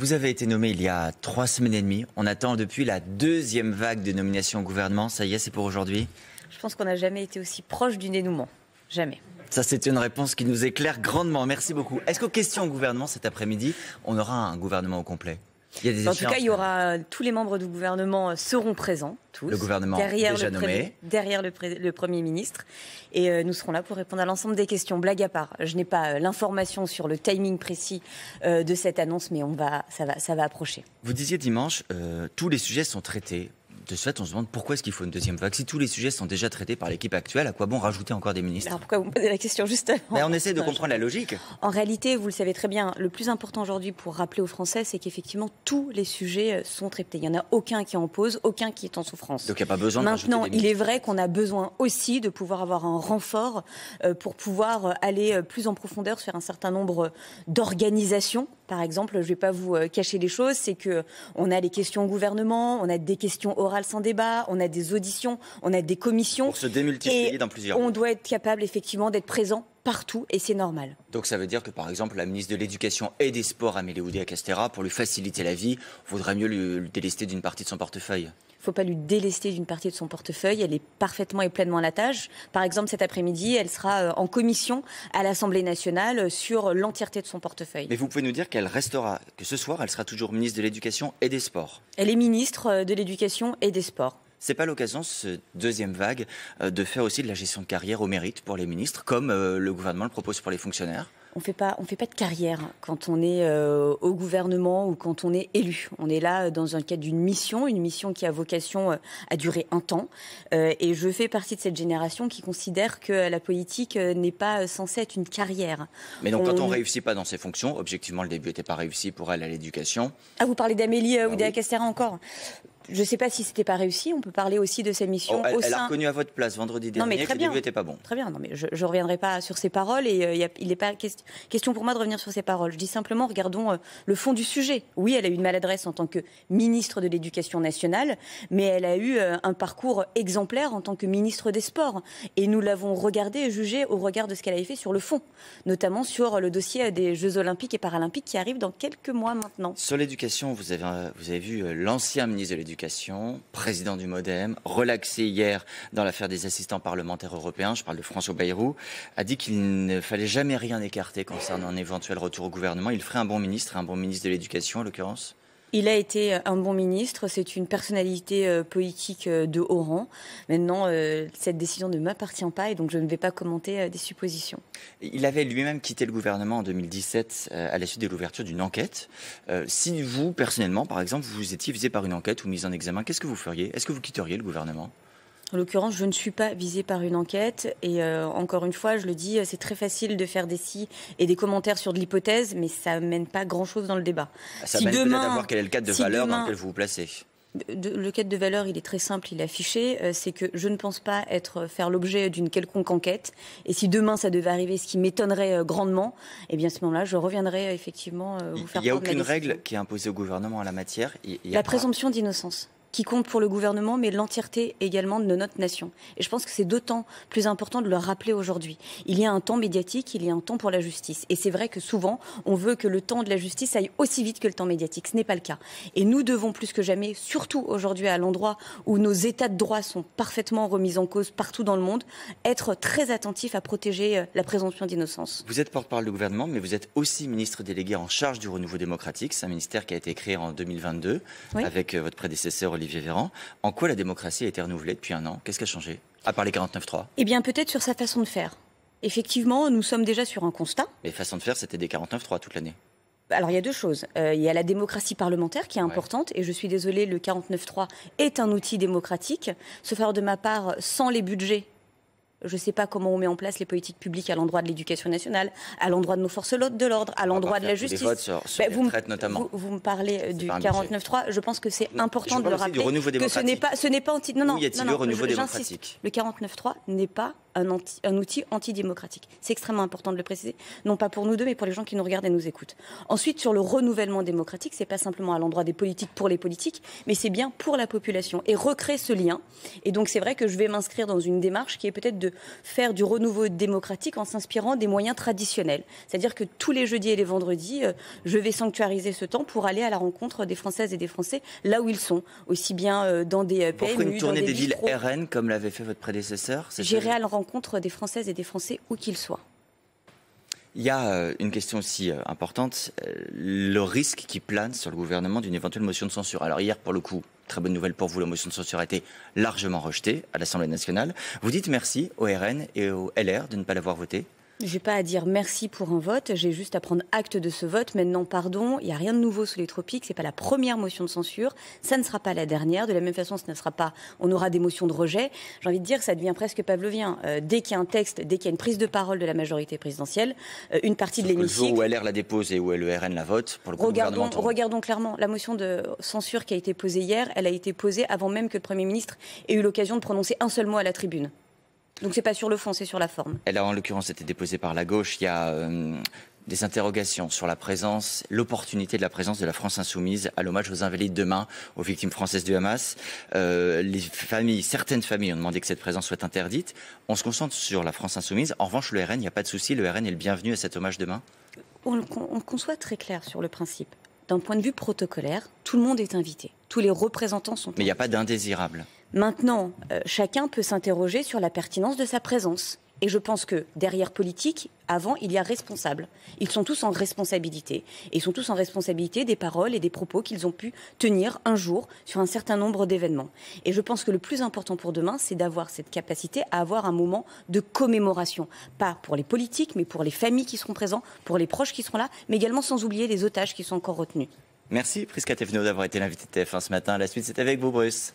Vous avez été nommé il y a trois semaines et demie. On attend depuis la deuxième vague de nomination au gouvernement. Ça y est, c'est pour aujourd'hui. Je pense qu'on n'a jamais été aussi proche du dénouement. Jamais. Ça, c'est une réponse qui nous éclaire grandement. Merci beaucoup. Est-ce qu'aux questions au gouvernement cet après-midi, on aura un gouvernement au complet en tout cas, il y aura tous les membres du gouvernement euh, seront présents, tous. derrière le premier ministre, et euh, nous serons là pour répondre à l'ensemble des questions. Blague à part, je n'ai pas euh, l'information sur le timing précis de cette annonce, mais on va, ça va, ça va approcher. Vous disiez dimanche, tous les sujets sont traités de ce fait, on se demande pourquoi est-ce qu'il faut une deuxième vague Si tous les sujets sont déjà traités par l'équipe actuelle, à quoi bon rajouter encore des ministres Alors pourquoi vous me posez la question juste ben, On essaie de comprendre la logique. En réalité, vous le savez très bien, le plus important aujourd'hui pour rappeler aux Français, c'est qu'effectivement tous les sujets euh, sont traités. Il n'y en a aucun qui en pose, aucun qui est en souffrance. Donc il n'y a pas besoin Maintenant, de Maintenant, il est vrai qu'on a besoin aussi de pouvoir avoir un renfort euh, pour pouvoir euh, aller plus en profondeur sur un certain nombre d'organisations par exemple, je ne vais pas vous euh, cacher les choses, c'est que on a les questions au gouvernement, on a des questions orales sans débat, on a des auditions, on a des commissions. Pour se démultiplier dans plusieurs. On doit être capable effectivement d'être présent partout et c'est normal. Donc ça veut dire que par exemple la ministre de l'Éducation et des Sports, Amélie oudéa castéra pour lui faciliter la vie, vaudrait mieux lui, délester d'une partie de son portefeuille Il ne faut pas lui délester d'une partie de son portefeuille. Elle est parfaitement et pleinement à la tâche. Par exemple, cet après-midi, elle sera euh, en commission à l'Assemblée nationale euh, sur l'entièreté de son portefeuille. Mais vous pouvez nous dire qu'elle restera, que ce soir, elle sera toujours ministre de l'Éducation et des Sports. Elle est ministre euh, de l'Éducation et des Sports c'est pas l'occasion, ce deuxième vague, euh, de faire aussi de la gestion de carrière au mérite pour les ministres, comme euh, le gouvernement le propose pour les fonctionnaires on fait pas, on fait pas de carrière quand on est euh, au gouvernement ou quand on est élu. On est là dans un cadre d'une mission, une mission qui a vocation à durer un temps. et je fais partie de cette génération qui considère que la politique n'est pas censée être une carrière. Mais donc quand on réussit pas dans ses fonctions, objectivement le début n'était pas réussi pour elle à l'éducation. Ah vous parlez d'Amélie ah ou ah, encore je ne sais pas si c'était pas réussi. On peut parler aussi de sa mission. Oh, elle, elle a reconnu à votre place vendredi dernier non, mais que bien. le n'était pas bon. Très bien. Non, mais je, ne reviendrai pas sur ses paroles et euh, il n'est pas question, pour moi de revenir sur ses paroles. Je dis simplement, regardons euh, le fond du sujet. Oui, elle a eu une maladresse en tant que ministre de l'Éducation nationale, mais elle a eu euh, un parcours exemplaire en tant que ministre des Sports. Et nous l'avons regardé et jugé au regard de ce qu'elle avait fait sur le fond, notamment sur le dossier des Jeux Olympiques et Paralympiques qui arrive dans quelques mois maintenant. Sur l'éducation, vous avez, vous avez vu l'ancien ministre de l'Éducation président du Modem, relaxé hier dans l'affaire des assistants parlementaires européens, je parle de François Bayrou, a dit qu'il ne fallait jamais rien écarter concernant un éventuel retour au gouvernement. Il ferait un bon ministre, un bon ministre de l'Éducation en l'occurrence il a été euh, un bon ministre, c'est une personnalité euh, politique euh, de haut rang. Maintenant, cette décision ne m'appartient pas et donc je ne vais pas commenter des suppositions. Il avait lui-même quitté le gouvernement en 2017 à la suite de l'ouverture d'une enquête. Si vous, personnellement, par exemple, vous étiez visé par une enquête ou mise en examen, qu'est-ce que vous feriez Est-ce que vous quitteriez le gouvernement en l'occurrence, je ne suis pas visée par une enquête. Et euh, encore une fois, je le dis, c'est très facile de faire des si et des commentaires sur de l'hypothèse, mais ça ne mène pas grand-chose dans le débat. Ah, ça si demain, à voir quel est le cadre de valeur dans lequel vous vous placez. le cadre de valeur, il est très simple, il est affiché. Euh, c'est que je ne pense pas être euh, faire l'objet d'une quelconque enquête. Et si demain ça devait arriver, ce qui m'étonnerait grandement, eh bien à ce moment-là, je reviendrai effectivement vous faire. Il n'y a aucune règle qui est imposée au gouvernement en la matière. la présomption d'innocence qui compte pour le gouvernement, mais l'entièreté également de notre nation. Et je pense que c'est d'autant plus important de le rappeler aujourd'hui. Il y a un temps médiatique, il y a un temps pour la justice. Et c'est vrai que souvent, on veut que le temps de la justice aille aussi vite que le temps médiatique. Ce n'est pas le cas. Et nous devons plus que jamais, surtout aujourd'hui à l'endroit où nos états de droit sont parfaitement remis en cause partout dans le monde, être très attentifs à protéger euh, la présomption d'innocence. Vous êtes porte-parole du gouvernement, mais vous êtes aussi ministre délégué en charge du renouveau démocratique. C'est un ministère qui a été créé en 2022 avec euh, votre prédécesseur Olivier Véran. En quoi la démocratie a été renouvelée depuis un an Qu'est-ce qui a changé À part les 49-3 Eh bien, peut-être sur sa façon de faire. Effectivement, nous sommes déjà sur un constat. Mais façon de faire, c'était des 49-3 toute l'année. Alors il y a deux choses. Euh, il y a la démocratie parlementaire qui est importante, et je suis désolée, le 49-3 est un outil démocratique. Sauf faire de ma part, sans les budgets je ne sais pas comment on met en place les politiques publiques à l'endroit de l'éducation nationale, à l'endroit de nos forces de l'ordre, à l'endroit de la justice. Ben, vous, me, Vous, me parlez euh, du 49.3. Je pense que c'est important de le rappeler. Que ce n'est pas, ce n'est pas titre Non, non, j'insiste. y a renouveau démocratique Le 49.3 n'est pas un, outil antidémocratique. C'est extrêmement important de le préciser, non pas pour nous deux, mais pour les gens qui nous regardent et nous écoutent. Ensuite, sur le renouvellement démocratique, c'est pas simplement à l'endroit des politiques pour les politiques, mais c'est bien pour la population et recréer ce lien. Et donc, c'est vrai que je vais m'inscrire dans une démarche qui est peut-être de faire du renouveau démocratique en s'inspirant des moyens traditionnels. C'est-à-dire que tous les jeudis et les vendredis, euh, je vais sanctuariser ce temps pour aller à la rencontre des Françaises et des Français là où ils sont, aussi bien euh, dans des euh, PMU, dans des, des villes RN comme l'avait fait votre prédécesseur. J'irai contre des Françaises et des Français où qu'ils soient. Il y a euh, une question aussi euh, importante, euh, le risque qui plane sur le gouvernement d'une éventuelle motion de censure. Alors hier, pour le coup, très bonne nouvelle pour vous, la motion de censure a été largement rejetée à l'Assemblée nationale. Vous dites merci au RN et au LR de ne pas l'avoir votée. J'ai pas à dire merci pour un vote, j'ai juste à prendre acte de ce vote. Maintenant, pardon, il n'y a rien de nouveau sous les tropiques, c'est pas la première motion de censure, ça ne sera pas la dernière. De la même façon, ce ne sera pas, on aura des motions de rejet. J'ai envie de dire ça devient presque pavlovien. Euh, dès qu'il y a un texte, dès qu'il y a une prise de parole de la majorité présidentielle, euh, une partie de l'hémicycle. Le jour où LR la dépose et où le RN la vote, pour le gouvernement. regardons, regardons clairement, la motion de censure qui a été posée hier, elle a été posée avant même que le Premier ministre ait eu l'occasion de prononcer un seul mot à la tribune. Donc c'est pas sur le fond, c'est sur la forme. Elle a en l'occurrence, c'était déposée par la gauche. Il y a euh, des interrogations sur la présence, l'opportunité de la présence de la France insoumise à l'hommage aux invalides demain, aux victimes françaises du Hamas. Euh, les familles, certaines familles ont demandé que cette présence soit interdite. On se concentre sur la France insoumise. En revanche, le RN, il n'y a pas de souci. Le RN est le bienvenu à cet hommage demain. On, on conçoit très clair sur le principe. D'un point de vue protocolaire, tout le monde est invité. Tous les représentants sont. Mais il n'y a pas d'indésirable. Maintenant, euh, chacun peut s'interroger sur la pertinence de sa présence. Et je pense que derrière politique, avant, il y a responsable. Ils sont tous en responsabilité. Et ils sont tous en responsabilité des paroles et des propos qu'ils ont pu tenir un jour sur un certain nombre d'événements. Et je pense que le plus important pour demain, c'est d'avoir cette capacité à avoir un moment de commémoration. Pas pour les politiques, mais pour les familles qui seront présentes, pour les proches qui seront là, mais également sans oublier les otages qui sont encore retenus. Merci Prisca Tefno d'avoir été l'invité de TF1 ce matin. La suite, c'est avec vous, Bruce.